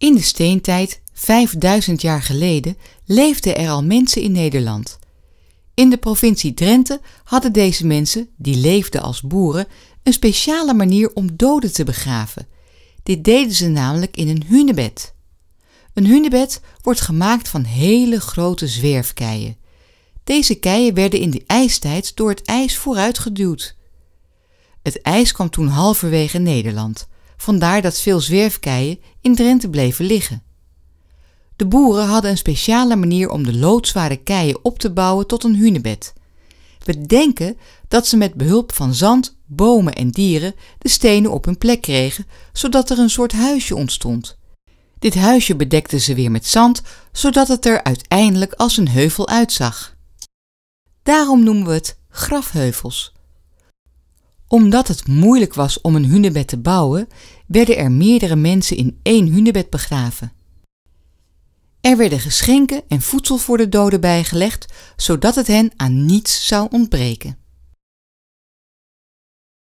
In de steentijd, 5000 jaar geleden, leefden er al mensen in Nederland. In de provincie Drenthe hadden deze mensen, die leefden als boeren, een speciale manier om doden te begraven. Dit deden ze namelijk in een hunebed. Een hunebed wordt gemaakt van hele grote zwerfkeien. Deze keien werden in de ijstijd door het ijs vooruitgeduwd. Het ijs kwam toen halverwege Nederland vandaar dat veel zwerfkeien in Drenthe bleven liggen. De boeren hadden een speciale manier om de loodzware keien op te bouwen tot een hunebed. We denken dat ze met behulp van zand, bomen en dieren de stenen op hun plek kregen, zodat er een soort huisje ontstond. Dit huisje bedekten ze weer met zand, zodat het er uiteindelijk als een heuvel uitzag. Daarom noemen we het grafheuvels, omdat het moeilijk was om een hunebed te bouwen, werden er meerdere mensen in één hunebed begraven. Er werden geschenken en voedsel voor de doden bijgelegd, zodat het hen aan niets zou ontbreken.